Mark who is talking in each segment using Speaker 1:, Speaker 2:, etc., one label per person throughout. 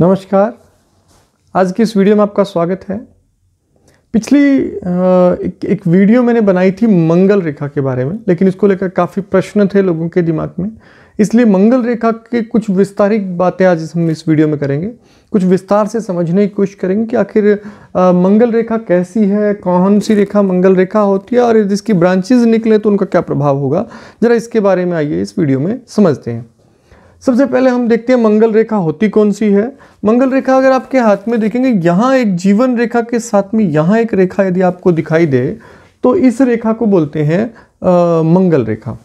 Speaker 1: नमस्कार आज की इस वीडियो में आपका स्वागत है पिछली एक, एक वीडियो मैंने बनाई थी मंगल रेखा के बारे में लेकिन इसको लेकर काफ़ी प्रश्न थे लोगों के दिमाग में इसलिए मंगल रेखा के कुछ विस्तारिक बातें आज हम इस वीडियो में करेंगे कुछ विस्तार से समझने की कोशिश करेंगे कि आखिर मंगल रेखा कैसी है कौन सी रेखा मंगल रेखा होती है और इसकी ब्रांचेज निकले तो उनका क्या प्रभाव होगा ज़रा इसके बारे में आइए इस वीडियो में समझते हैं सबसे पहले हम देखते हैं मंगल रेखा होती कौन सी है मंगल रेखा अगर आपके हाथ में देखेंगे यहाँ एक जीवन रेखा के साथ में यहाँ एक रेखा यदि आपको दिखाई दे तो इस रेखा को बोलते हैं मंगल रेखा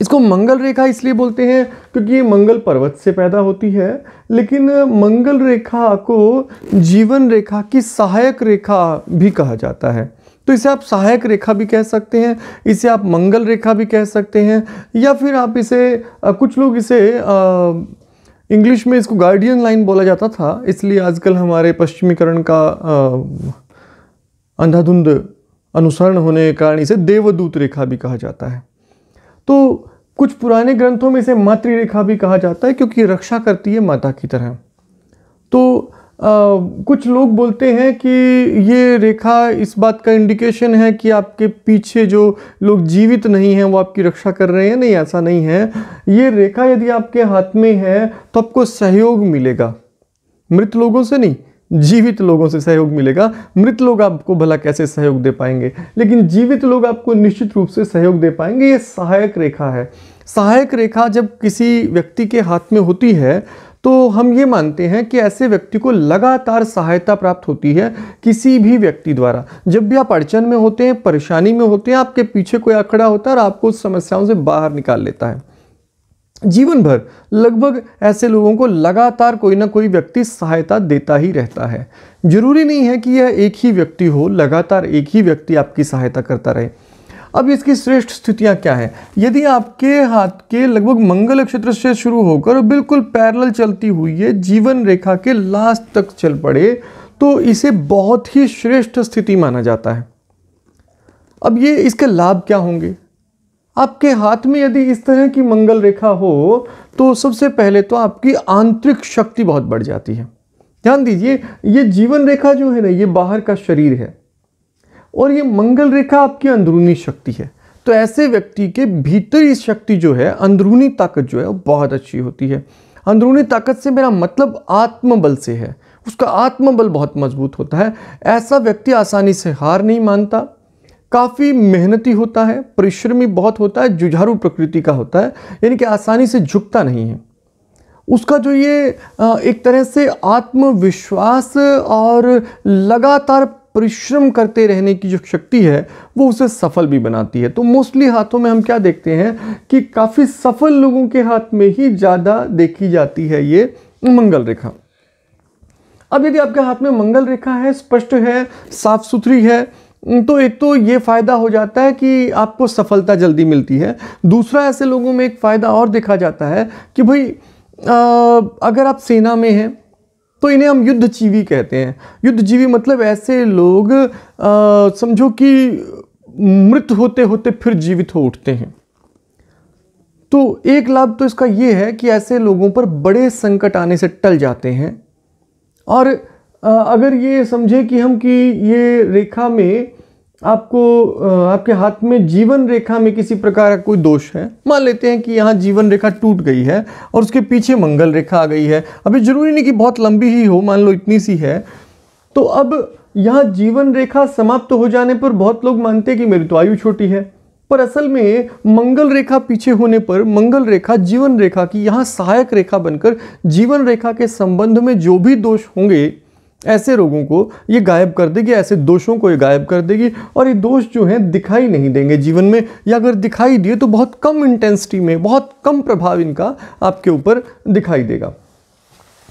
Speaker 1: इसको मंगल रेखा इसलिए बोलते हैं क्योंकि ये मंगल पर्वत से पैदा होती है लेकिन मंगल रेखा को जीवन रेखा की सहायक रेखा भी कहा जाता है तो इसे आप सहायक रेखा भी कह सकते हैं इसे आप मंगल रेखा भी कह सकते हैं या फिर आप इसे कुछ लोग इसे इंग्लिश में इसको गार्डियन लाइन बोला जाता था इसलिए आजकल हमारे पश्चिमीकरण का अंधाधुंध अनुसरण होने के कारण इसे देवदूत रेखा भी कहा जाता है तो कुछ पुराने ग्रंथों में इसे मातृ रेखा भी कहा जाता है क्योंकि रक्षा करती है माता की तरह कुछ लोग बोलते हैं कि ये रेखा इस बात का इंडिकेशन है कि आपके पीछे जो लोग जीवित नहीं हैं वो आपकी रक्षा कर रहे हैं नहीं ऐसा नहीं है ये रेखा यदि आपके हाथ में है तो आपको सहयोग मिलेगा मृत लोगों से नहीं जीवित लोगों से सहयोग मिलेगा मृत लोग आपको भला कैसे सहयोग दे पाएंगे लेकिन जीवित लोग आपको निश्चित रूप से सहयोग दे पाएंगे ये सहायक रेखा है सहायक रेखा जब किसी व्यक्ति के हाथ में होती है तो हम ये मानते हैं कि ऐसे व्यक्ति को लगातार सहायता प्राप्त होती है किसी भी व्यक्ति द्वारा जब भी आप अड़चन में होते हैं परेशानी में होते हैं आपके पीछे कोई अखड़ा होता है और आपको उस समस्याओं से बाहर निकाल लेता है जीवन भर लगभग ऐसे लोगों को लगातार कोई ना कोई व्यक्ति सहायता देता ही रहता है जरूरी नहीं है कि यह एक ही व्यक्ति हो लगातार एक ही व्यक्ति आपकी सहायता करता रहे अब इसकी श्रेष्ठ स्थितियाँ क्या है यदि आपके हाथ के लगभग मंगल नक्षत्र से शुरू होकर बिल्कुल पैरल चलती हुई ये जीवन रेखा के लास्ट तक चल पड़े तो इसे बहुत ही श्रेष्ठ स्थिति माना जाता है अब ये इसके लाभ क्या होंगे आपके हाथ में यदि इस तरह की मंगल रेखा हो तो सबसे पहले तो आपकी आंतरिक शक्ति बहुत बढ़ जाती है ध्यान दीजिए ये जीवन रेखा जो है ना ये बाहर का शरीर है और ये मंगल रेखा आपकी अंदरूनी शक्ति है तो ऐसे व्यक्ति के भीतरी शक्ति जो है अंदरूनी ताकत जो है वो बहुत अच्छी होती है अंदरूनी ताकत से मेरा मतलब आत्मबल से है उसका आत्मबल बहुत मजबूत होता है ऐसा व्यक्ति आसानी से हार नहीं मानता काफ़ी मेहनती होता है परिश्रमी बहुत होता है जुझारू प्रकृति का होता है यानी कि आसानी से झुकता नहीं है उसका जो ये एक तरह से आत्मविश्वास और लगातार परिश्रम करते रहने की जो शक्ति है वो उसे सफल भी बनाती है तो मोस्टली हाथों में हम क्या देखते हैं कि काफ़ी सफल लोगों के हाथ में ही ज़्यादा देखी जाती है ये मंगल रेखा अब यदि आपके हाथ में मंगल रेखा है स्पष्ट है साफ सुथरी है तो एक तो ये फ़ायदा हो जाता है कि आपको सफलता जल्दी मिलती है दूसरा ऐसे लोगों में एक फ़ायदा और देखा जाता है कि भाई अगर आप सेना में हैं तो इन्हें हम युद्धजीवी कहते हैं युद्धजीवी मतलब ऐसे लोग समझो कि मृत होते होते फिर जीवित हो उठते हैं तो एक लाभ तो इसका यह है कि ऐसे लोगों पर बड़े संकट आने से टल जाते हैं और अगर ये समझे कि हम कि ये रेखा में आपको आपके हाथ में जीवन रेखा में किसी प्रकार का कोई दोष है मान लेते हैं कि यहाँ जीवन रेखा टूट गई है और उसके पीछे मंगल रेखा आ गई है अभी ज़रूरी नहीं कि बहुत लंबी ही हो मान लो इतनी सी है तो अब यहाँ जीवन रेखा समाप्त तो हो जाने पर बहुत लोग मानते हैं कि मेरी तो आयु छोटी है पर असल में मंगल रेखा पीछे होने पर मंगल रेखा जीवन रेखा की यहाँ सहायक रेखा बनकर जीवन रेखा के संबंध में जो भी दोष होंगे ऐसे रोगों को ये गायब कर देगी ऐसे दोषों को ये गायब कर देगी और ये दोष जो हैं दिखाई नहीं देंगे जीवन में या अगर दिखाई दिए तो बहुत कम इंटेंसिटी में बहुत कम प्रभाव इनका आपके ऊपर दिखाई देगा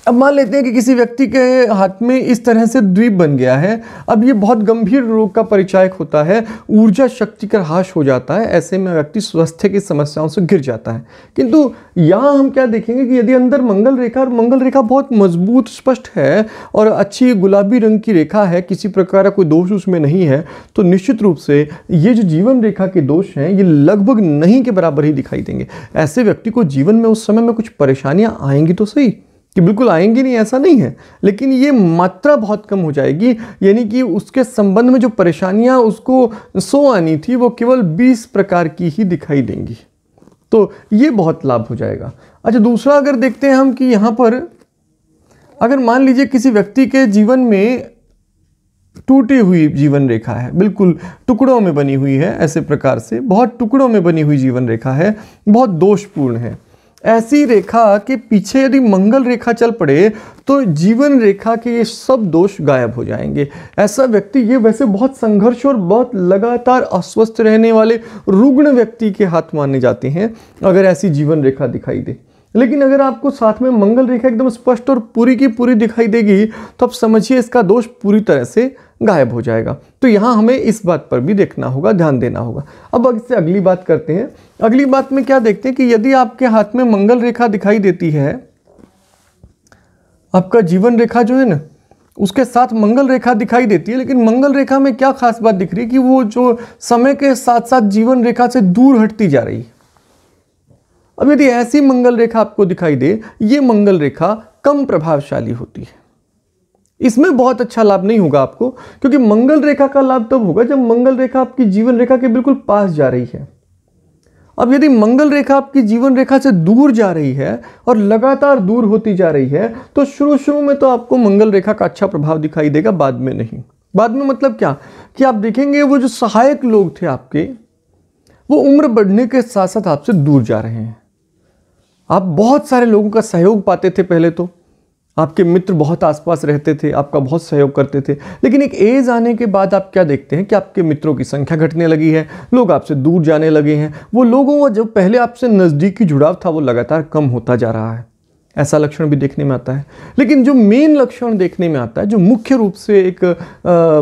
Speaker 1: अब मान लेते हैं कि किसी व्यक्ति के हाथ में इस तरह से द्वीप बन गया है अब ये बहुत गंभीर रोग का परिचायक होता है ऊर्जा शक्ति का ह्रास हो जाता है ऐसे में व्यक्ति स्वास्थ्य की समस्याओं से गिर जाता है किंतु यहाँ हम क्या देखेंगे कि यदि अंदर मंगल रेखा और मंगल रेखा बहुत मजबूत स्पष्ट है और अच्छी गुलाबी रंग की रेखा है किसी प्रकार का कोई दोष उसमें नहीं है तो निश्चित रूप से ये जो जीवन रेखा के दोष हैं ये लगभग नहीं के बराबर ही दिखाई देंगे ऐसे व्यक्ति को जीवन में उस समय में कुछ परेशानियाँ आएंगी तो सही कि बिल्कुल आएंगे नहीं ऐसा नहीं है लेकिन ये मात्रा बहुत कम हो जाएगी यानी कि उसके संबंध में जो परेशानियां उसको सो आनी थी वो केवल बीस प्रकार की ही दिखाई देंगी तो ये बहुत लाभ हो जाएगा अच्छा दूसरा अगर देखते हैं हम कि यहाँ पर अगर मान लीजिए किसी व्यक्ति के जीवन में टूटी हुई जीवन रेखा है बिल्कुल टुकड़ों में बनी हुई है ऐसे प्रकार से बहुत टुकड़ों में बनी हुई जीवन रेखा है बहुत दोषपूर्ण है ऐसी रेखा के पीछे यदि मंगल रेखा चल पड़े तो जीवन रेखा के ये सब दोष गायब हो जाएंगे ऐसा व्यक्ति ये वैसे बहुत संघर्ष और बहुत लगातार अस्वस्थ रहने वाले रुग्ण व्यक्ति के हाथ माने जाते हैं अगर ऐसी जीवन रेखा दिखाई दे लेकिन अगर आपको साथ में मंगल रेखा एकदम स्पष्ट और पूरी की पूरी दिखाई देगी तो आप समझिए इसका दोष पूरी तरह से गायब हो जाएगा तो यहाँ हमें इस बात पर भी देखना होगा ध्यान देना होगा अब इससे अगली बात करते हैं अगली बात में क्या देखते हैं कि यदि आपके हाथ में मंगल रेखा दिखाई देती है आपका जीवन रेखा जो है ना उसके साथ मंगल रेखा दिखाई देती है लेकिन मंगल रेखा में क्या खास बात दिख रही है कि वो जो समय के साथ साथ जीवन रेखा से दूर हटती जा रही है अब यदि ऐसी मंगल रेखा आपको दिखाई दे ये मंगल रेखा कम प्रभावशाली होती है इसमें बहुत अच्छा लाभ नहीं होगा आपको क्योंकि मंगल रेखा का लाभ तब होगा जब मंगल रेखा आपकी जीवन रेखा के बिल्कुल पास जा रही है अब यदि मंगल रेखा आपकी जीवन रेखा से दूर जा रही है और लगातार दूर होती जा रही है तो शुरू शुरू में तो आपको मंगल रेखा का अच्छा प्रभाव दिखाई देगा बाद में नहीं बाद में मतलब क्या कि आप देखेंगे वो जो सहायक लोग थे आपके वो उम्र बढ़ने के साथ साथ आपसे दूर जा रहे हैं आप बहुत सारे लोगों का सहयोग पाते थे पहले तो आपके मित्र बहुत आसपास रहते थे आपका बहुत सहयोग करते थे लेकिन एक एज आने के बाद आप क्या देखते हैं कि आपके मित्रों की संख्या घटने लगी है लोग आपसे दूर जाने लगे हैं वो लोगों का जो पहले आपसे नज़दीकी जुड़ाव था वो लगातार कम होता जा रहा है ऐसा लक्षण भी देखने में आता है लेकिन जो मेन लक्षण देखने में आता है जो मुख्य रूप से एक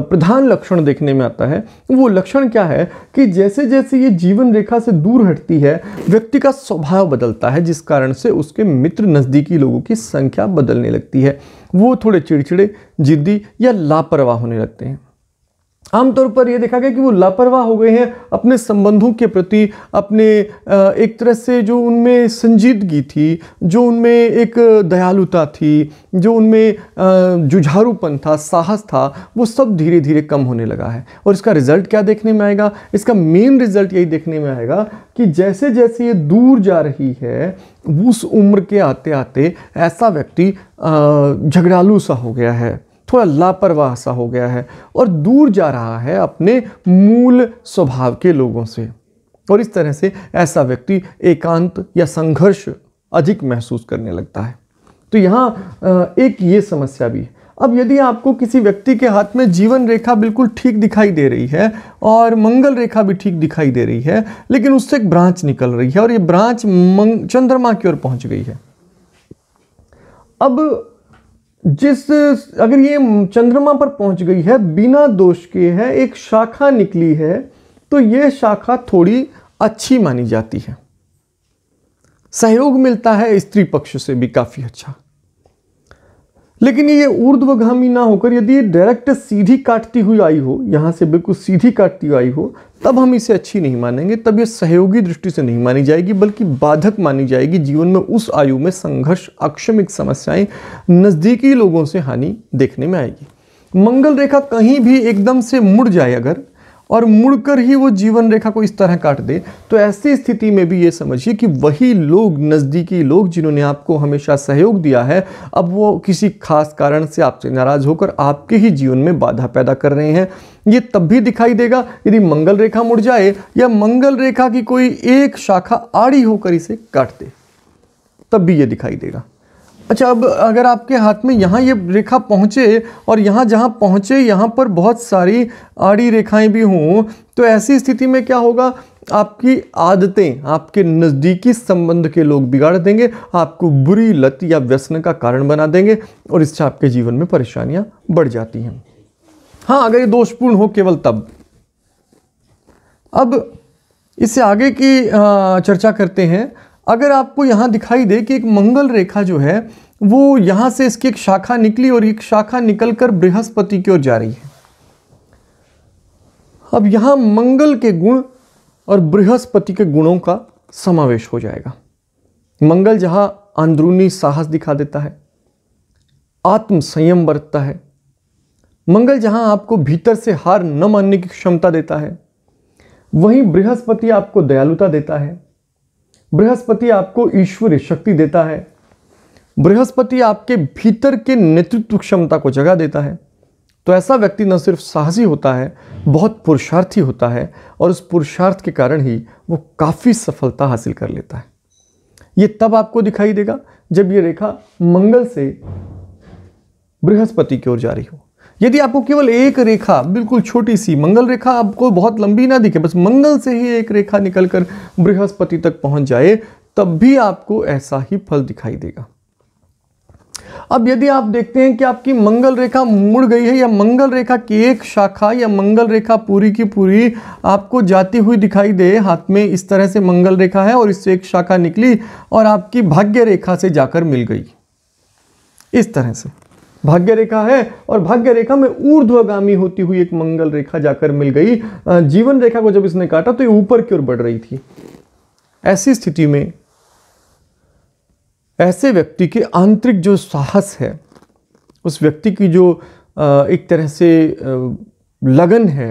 Speaker 1: प्रधान लक्षण देखने में आता है वो लक्षण क्या है कि जैसे जैसे ये जीवन रेखा से दूर हटती है व्यक्ति का स्वभाव बदलता है जिस कारण से उसके मित्र नज़दीकी लोगों की संख्या बदलने लगती है वो थोड़े चिड़चिड़े जिद्दी या लापरवाह होने लगते हैं आमतौर पर यह देखा गया कि वो लापरवाह हो गए हैं अपने संबंधों के प्रति अपने एक तरह से जो उनमें संजीदगी थी जो उनमें एक दयालुता थी जो उनमें जुझारूपन था साहस था वो सब धीरे धीरे कम होने लगा है और इसका रिज़ल्ट क्या देखने में आएगा इसका मेन रिज़ल्ट यही देखने में आएगा कि जैसे जैसे ये दूर जा रही है उस उम्र के आते आते ऐसा व्यक्ति झगड़ालू सा हो गया है थोड़ा लापरवाह सा हो गया है और दूर जा रहा है अपने मूल स्वभाव के लोगों से और इस तरह से ऐसा व्यक्ति एकांत या संघर्ष अधिक महसूस करने लगता है तो यहाँ एक ये समस्या भी है अब यदि आपको किसी व्यक्ति के हाथ में जीवन रेखा बिल्कुल ठीक दिखाई दे रही है और मंगल रेखा भी ठीक दिखाई दे रही है लेकिन उससे एक ब्रांच निकल रही है और ये ब्रांच चंद्रमा की ओर पहुंच गई है अब जिस अगर ये चंद्रमा पर पहुंच गई है बिना दोष के है एक शाखा निकली है तो ये शाखा थोड़ी अच्छी मानी जाती है सहयोग मिलता है स्त्री पक्ष से भी काफ़ी अच्छा लेकिन ये ऊर्ध्वगामी ना होकर यदि ये डायरेक्ट सीधी काटती हुई आई हो यहाँ से बिल्कुल सीधी काटती हुई आई हो तब हम इसे अच्छी नहीं मानेंगे तब ये सहयोगी दृष्टि से नहीं मानी जाएगी बल्कि बाधक मानी जाएगी जीवन में उस आयु में संघर्ष अक्षमिक समस्याएं नज़दीकी लोगों से हानि देखने में आएगी मंगल रेखा कहीं भी एकदम से मुड़ जाए अगर और मुड़कर ही वो जीवन रेखा को इस तरह काट दे तो ऐसी स्थिति में भी ये समझिए कि वही लोग नज़दीकी लोग जिन्होंने आपको हमेशा सहयोग दिया है अब वो किसी खास कारण से आपसे नाराज़ होकर आपके ही जीवन में बाधा पैदा कर रहे हैं ये तब भी दिखाई देगा यदि मंगल रेखा मुड़ जाए या मंगल रेखा की कोई एक शाखा आड़ी होकर इसे काट दे तब भी ये दिखाई देगा अच्छा अब अगर आपके हाथ में यहाँ ये रेखा पहुँचे और यहाँ जहाँ पहुँचे यहाँ पर बहुत सारी आड़ी रेखाएं भी हों तो ऐसी स्थिति में क्या होगा आपकी आदतें आपके नज़दीकी संबंध के लोग बिगाड़ देंगे आपको बुरी लत या व्यसन का कारण बना देंगे और इससे आपके जीवन में परेशानियाँ बढ़ जाती हैं हाँ अगर ये दोषपूर्ण हो केवल तब अब इससे आगे की चर्चा करते हैं अगर आपको यहाँ दिखाई दे कि एक मंगल रेखा जो है वो यहाँ से इसकी एक शाखा निकली और एक शाखा निकलकर बृहस्पति की ओर जा रही है अब यहाँ मंगल के गुण और बृहस्पति के गुणों का समावेश हो जाएगा मंगल जहाँ अंदरूनी साहस दिखा देता है आत्म संयम बरतता है मंगल जहाँ आपको भीतर से हार न मानने की क्षमता देता है वहीं बृहस्पति आपको दयालुता देता है बृहस्पति आपको ईश्वरीय शक्ति देता है बृहस्पति आपके भीतर के नेतृत्व क्षमता को जगा देता है तो ऐसा व्यक्ति न सिर्फ साहसी होता है बहुत पुरुषार्थी होता है और उस पुरुषार्थ के कारण ही वो काफ़ी सफलता हासिल कर लेता है ये तब आपको दिखाई देगा जब ये रेखा मंगल से बृहस्पति की ओर जारी हो यदि आपको केवल एक रेखा बिल्कुल छोटी सी मंगल रेखा आपको बहुत लंबी ना दिखे बस मंगल से ही एक रेखा निकलकर बृहस्पति तक पहुंच जाए तब भी आपको ऐसा ही फल दिखाई देगा अब यदि आप देखते हैं कि आपकी मंगल रेखा मुड़ गई है या मंगल रेखा की एक शाखा या मंगल रेखा पूरी की पूरी आपको जाती हुई दिखाई दे हाथ में इस तरह से मंगल रेखा है और इससे एक शाखा निकली और आपकी भाग्य रेखा से जाकर मिल गई इस तरह से भाग्य रेखा है और भाग्य रेखा में ऊर्ध्वगामी होती हुई एक मंगल रेखा जाकर मिल गई जीवन रेखा को जब इसने काटा तो ये ऊपर की ओर बढ़ रही थी ऐसी स्थिति में ऐसे व्यक्ति के आंतरिक जो साहस है उस व्यक्ति की जो एक तरह से लगन है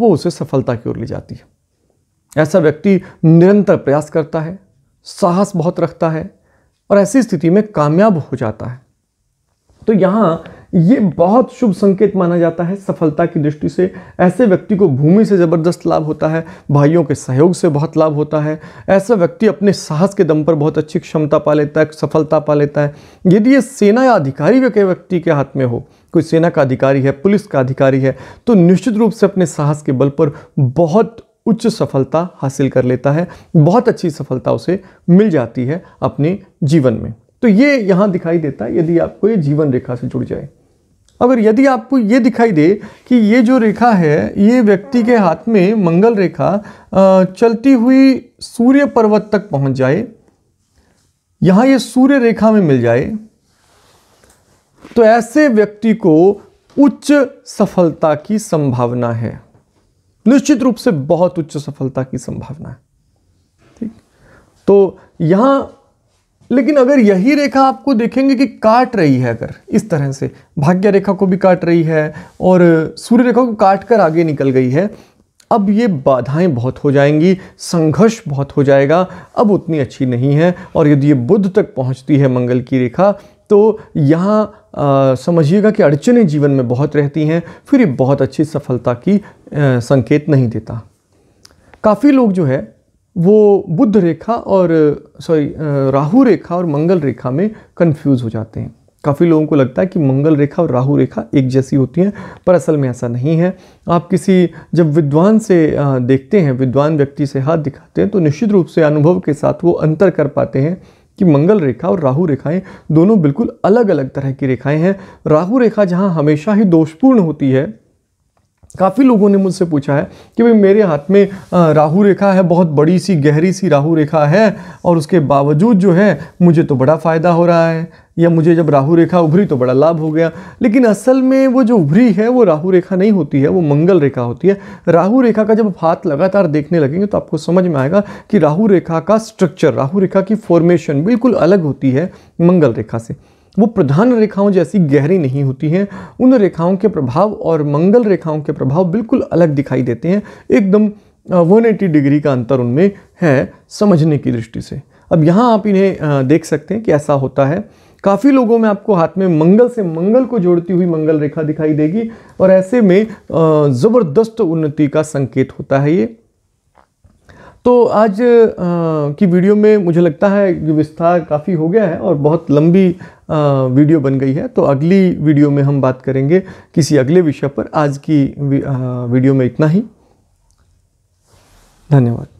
Speaker 1: वो उसे सफलता की ओर ले जाती है ऐसा व्यक्ति निरंतर प्रयास करता है साहस बहुत रखता है और ऐसी स्थिति में कामयाब हो जाता है तो यहाँ ये बहुत शुभ संकेत माना जाता है सफलता की दृष्टि से ऐसे व्यक्ति को भूमि से ज़बरदस्त लाभ होता है भाइयों के सहयोग से बहुत लाभ होता है ऐसा व्यक्ति अपने साहस के दम पर बहुत अच्छी क्षमता पा लेता है सफलता पा लेता है यदि ये सेना या अधिकारी के व्यक्ति के हाथ में हो कोई सेना का अधिकारी है पुलिस का अधिकारी है तो निश्चित रूप से अपने साहस के बल पर बहुत उच्च सफलता हासिल कर लेता है बहुत अच्छी सफलता उसे मिल जाती है अपने जीवन में तो ये यहां दिखाई देता है यदि आपको ये जीवन रेखा से जुड़ जाए अगर यदि आपको ये दिखाई दे कि ये जो रेखा है ये व्यक्ति के हाथ में मंगल रेखा चलती हुई सूर्य पर्वत तक पहुंच जाए यहां ये सूर्य रेखा में मिल जाए तो ऐसे व्यक्ति को उच्च सफलता की संभावना है निश्चित रूप से बहुत उच्च सफलता की संभावना है ठीक तो यहां लेकिन अगर यही रेखा आपको देखेंगे कि काट रही है अगर इस तरह से भाग्य रेखा को भी काट रही है और सूर्य रेखा को काट कर आगे निकल गई है अब ये बाधाएं बहुत हो जाएंगी संघर्ष बहुत हो जाएगा अब उतनी अच्छी नहीं है और यदि ये बुद्ध तक पहुंचती है मंगल की रेखा तो यहाँ समझिएगा कि अड़चने जीवन में बहुत रहती हैं फिर ये बहुत अच्छी सफलता की आ, संकेत नहीं देता काफ़ी लोग जो है वो बुद्ध रेखा और सॉरी राहु रेखा और मंगल रेखा में कंफ्यूज हो जाते हैं काफ़ी लोगों को लगता है कि मंगल रेखा और राहु रेखा एक जैसी होती हैं पर असल में ऐसा नहीं है आप किसी जब विद्वान से देखते हैं विद्वान व्यक्ति से हाथ दिखाते हैं तो निश्चित रूप से अनुभव के साथ वो अंतर कर पाते हैं कि मंगल रेखा और राहु रेखाएं दोनों बिल्कुल अलग अलग तरह की रेखाएं हैं राहु रेखा जहां हमेशा ही दोषपूर्ण होती है काफ़ी लोगों ने मुझसे पूछा है कि भाई मेरे हाथ में राहु रेखा है बहुत बड़ी सी गहरी सी राहु रेखा है और उसके बावजूद जो है मुझे तो बड़ा फ़ायदा हो रहा है या मुझे जब राहु रेखा उभरी तो बड़ा लाभ हो गया लेकिन असल में वो जो उभरी है वो राहु रेखा नहीं होती है वो मंगल रेखा होती है राहु रेखा का जब आप हाथ लगातार देखने लगेंगे तो आपको समझ में आएगा कि राहु रेखा का स्ट्रक्चर राहु रेखा की फॉर्मेशन बिल्कुल अलग होती है मंगल रेखा से वो प्रधान रेखाओं जैसी गहरी नहीं होती हैं उन रेखाओं के प्रभाव और मंगल रेखाओं के प्रभाव बिल्कुल अलग दिखाई देते हैं एकदम 180 डिग्री का अंतर उनमें है समझने की दृष्टि से अब यहाँ आप इन्हें देख सकते हैं कि ऐसा होता है काफ़ी लोगों में आपको हाथ में मंगल से मंगल को जोड़ती हुई मंगल रेखा दिखाई देगी और ऐसे में ज़बरदस्त उन्नति का संकेत होता है ये तो आज की वीडियो में मुझे लगता है विस्तार काफ़ी हो गया है और बहुत लंबी वीडियो बन गई है तो अगली वीडियो में हम बात करेंगे किसी अगले विषय पर आज की वीडियो में इतना ही धन्यवाद